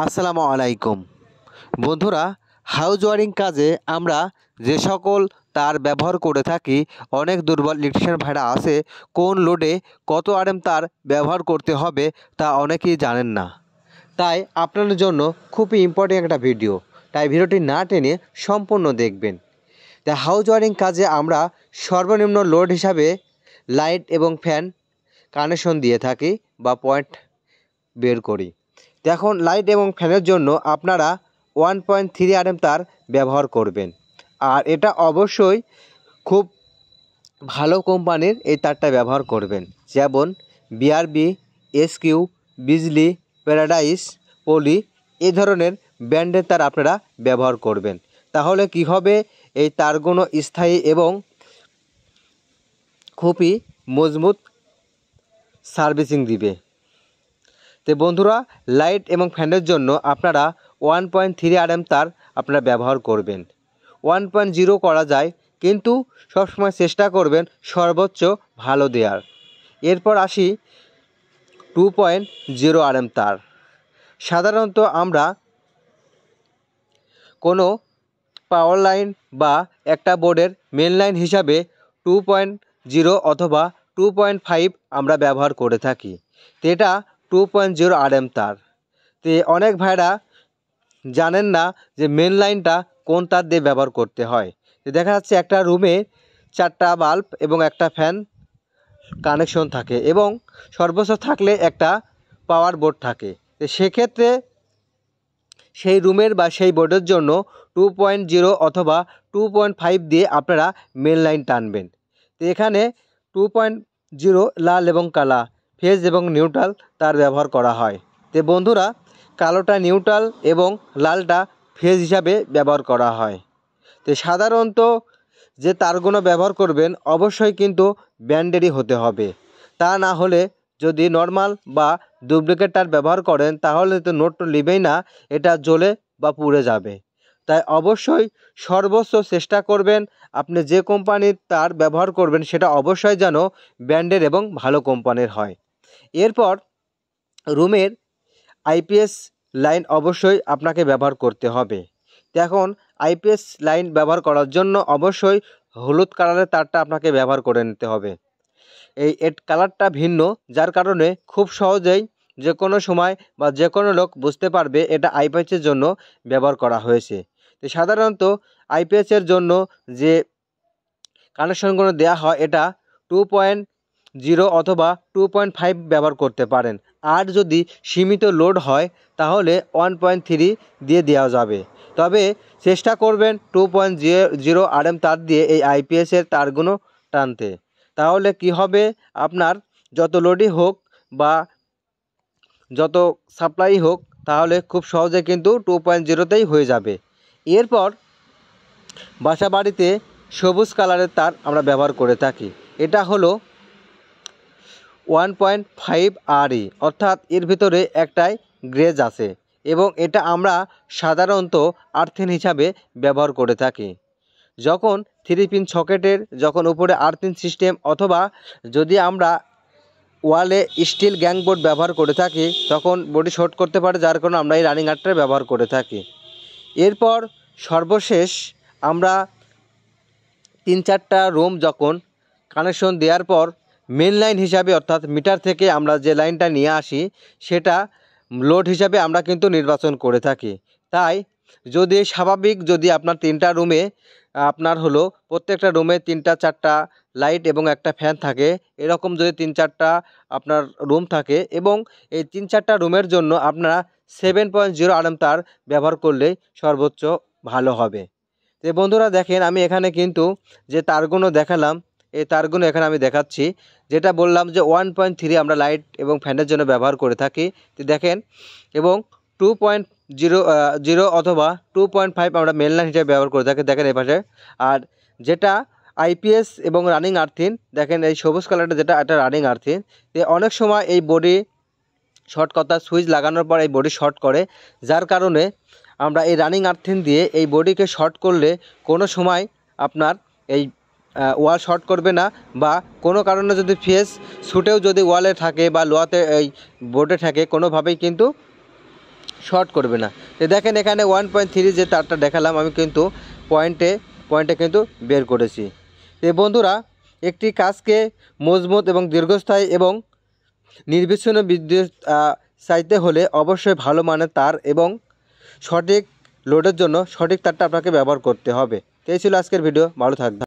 আসসালামু আলাইকুম বন্ধুরা হাউজ ওয়ারিং কাজে আমরা যে সকল তার ব্যবহার করে থাকি অনেক দুর্বল ইলেকট্রিশিয়ান ভাইরা আছে কোন লোডে কত আরএম তার ব্যবহার করতে হবে তা অনেকেই জানেন না তাই আপনাদের জন্য খুবই ইম্পর্টেন্ট একটা ভিডিও তাই ভিডিওটি না টেনে সম্পূর্ণ দেখবেন তাই হাউজ ওয়ারিং কাজে আমরা সর্বনিম্ন লোড হিসাবে লাইট এবং ফ্যান কানেকশন দিয়ে থাকি বা পয়েন্ট বের করি দেখুন লাইট এবং ফ্যানের জন্য আপনারা ওয়ান পয়েন্ট থ্রি এম তার ব্যবহার করবেন আর এটা অবশ্যই খুব ভালো কোম্পানির এই তারটা ব্যবহার করবেন যেমন BRB SQ Bijli Paradise Poly এ ধরনের ব্র্যান্ডের তার আপনারা ব্যবহার করবেন তাহলে কি হবে এই তারগুলো স্থায়ী এবং খুবই মজবুত সার্ভিসিং দিবে তো বন্ধুরা লাইট এবং ফ্যানের জন্য আপনারা one point three R M তার আপনারা ব্যবহার করবেন ওয়ান পয়েন্ট জিরো করা যায় কিন্তু সবসময় চেষ্টা করবেন সর্বোচ্চ ভালো দেওয়ার এরপর আসি two point zero R M তার সাধারণত আমরা কোনো পাওয়ার লাইন বা একটা বোর্ডের মেন লাইন হিসাবে টু পয়েন্ট জিরো অথবা টু পয়েন্ট ফাইভ আমরা ব্যবহার করে থাকি তো এটা টু পয়েন্ট জিরো আরএম তার তো অনেক ভাইরা জানেন না যে মেন লাইনটা কোন তার দিয়ে ব্যবহার করতে হয় তো দেখা যাচ্ছে একটা রুমে চারটা বাল্ব এবং একটা ফ্যান কানেকশন থাকে এবং সর্বোচ্চ থাকলে একটা পাওয়ার বোর্ড থাকে তো সেক্ষেত্রে সেই রুমের বা সেই বোর্ডের জন্য টু পয়েন্ট জিরো অথবা টু পয়েন্ট ফাইভ দিয়ে আপনারা মেন লাইন টানবেন তো এখানে টু পয়েন্ট জিরো লাল এবং কালা ফেজ এবং নিউট্রাল তার ব্যবহার করা হয় তে বন্ধুরা কালোটা নিউট্রাল এবং লালটা ফেজ হিসাবে ব্যবহার করা হয় তো সাধারণত যে তারগুলো ব্যবহার করবেন অবশ্যই কিন্তু ব্যান্ডেরই হতে হবে তা না হলে যদি নর্মাল বা ডুপ্লিকেট তার ব্যবহার করেন তাহলে তো নোট নেবেই না এটা জ্বলে বা পুড়ে যাবে তাই অবশ্যই সর্বোচ্চ চেষ্টা করবেন আপনি যে কোম্পানির তার ব্যবহার করবেন সেটা অবশ্যই যেন ব্র্যান্ডের এবং ভালো কোম্পানির হয় এরপর রুমের আইপিএস লাইন অবশ্যই আপনাকে ব্যবহার করতে হবে এখন আইপিএস লাইন ব্যবহার করার জন্য অবশ্যই হলুদ কালারের তারটা আপনাকে ব্যবহার করে নিতে হবে এই এর কালারটা ভিন্ন যার কারণে খুব সহজেই যে কোনো সময় বা যে কোনো লোক বুঝতে পারবে এটা আইপিএসের জন্য ব্যবহার করা হয়েছে তো সাধারণত আইপিএসের জন্য যে কানেকশনগুলো দেয়া হয় এটা টু পয়েন্ট জিরো অথবা টু পয়েন্ট ফাইভ ব্যবহার করতে পারেন আর যদি সীমিত লোড হয় তাহলে ওয়ান পয়েন্ট থ্রি দিয়ে দেওয়া যাবে তবে চেষ্টা করবেন two point zero zero RM তার দিয়ে এই আইপিএসের তারগুলো টানতে তাহলে কি হবে আপনার যত লোডই হোক বা যত সাপ্লাই হোক তাহলে খুব সহজে কিন্তু টু পয়েন্ট জিরোতেই হয়ে যাবে এরপর বাসা বাড়িতে সবুজ কালারের তার আমরা ব্যবহার করে থাকি এটা হলো ওয়ান পয়েন্ট ফাইভ আরই অর্থাৎ এর ভিতরে একটাই গ্রেজ আছে এবং এটা আমরা সাধারণত আর্থিন হিসাবে ব্যবহার করে থাকি যখন থ্রি পিন সকেটের যখন উপরে আর্থিন সিস্টেম অথবা যদি আমরা ওয়ালে স্টিল গ্যাং বোর্ড ব্যবহার করে থাকি তখন বডি শর্ট করতে পারে যার কারণে আমরা এই রানিং আর্টটা ব্যবহার করে থাকি এরপর সর্বশেষ আমরা তিন চারটা রুম যখন কানেকশন দেওয়ার পর মেন লাইন হিসাবে অর্থাৎ মিটার থেকে আমরা যে লাইনটা নিয়ে আসি সেটা লোড হিসাবে আমরা কিন্তু নির্বাচন করে থাকি তাই যদি স্বাভাবিক যদি আপনার তিনটা রুমে আপনার হলো প্রত্যেকটা রুমে তিনটা চারটা লাইট এবং একটা ফ্যান থাকে এরকম যদি তিন চারটা আপনার রুম থাকে এবং এই তিন চারটা রুমের জন্য আপনারা সেভেন পয়েন্ট জিরো আরাম তার ব্যবহার করলে সর্বোচ্চ ভালো হবে তো বন্ধুরা দেখেন আমি এখানে কিন্তু যে তারগুলো দেখালাম এই তারগুলো এখানে আমি দেখাচ্ছি যেটা বললাম যে ওয়ান পয়েন্ট থ্রি আমরা লাইট এবং ফ্যানের জন্য ব্যবহার করে থাকি তো দেখেন এবং টু পয়েন্ট জিরো জিরো অথবা টু পয়েন্ট ফাইভ আমরা মেন লাইন হিসেবে ব্যবহার করে থাকি দেখেন এপাশে আর যেটা আইপিএস এবং রানিং আর্থিন দেখেন এই সবুজ কালারটা যেটা একটা রানিং আর্থিন অনেক সময় এই বডি শর্ট কথা সুইচ লাগানোর পর এই বডি শর্ট করে যার কারণে আমরা এই রানিং আর্থিন দিয়ে এই বডিকে শর্ট করলে কোনো সময় আপনার এই ওয়াল শর্ট করবে না বা কোনো কারণে যদি ফেস শুটেও যদি ওয়ালে থাকে বা লোয়াতে এই বোর্ডে থাকে কোনোভাবেই কিন্তু শর্ট করবে না তো দেখেন এখানে ওয়ান পয়েন্ট থ্রি যে তারটা দেখালাম আমি কিন্তু পয়েন্টে পয়েন্টে কিন্তু বের করেছি তো বন্ধুরা একটি কাজকে মজবুত এবং দীর্ঘস্থায়ী এবং নির্বিচ্ছন্ন বিদ্যুৎ চাইতে হলে অবশ্যই ভালো মানের তার এবং সঠিক লোডের জন্য সঠিক তারটা আপনাকে ব্যবহার করতে হবে তো এই ছিল আজকের ভিডিও ভালো থাকবে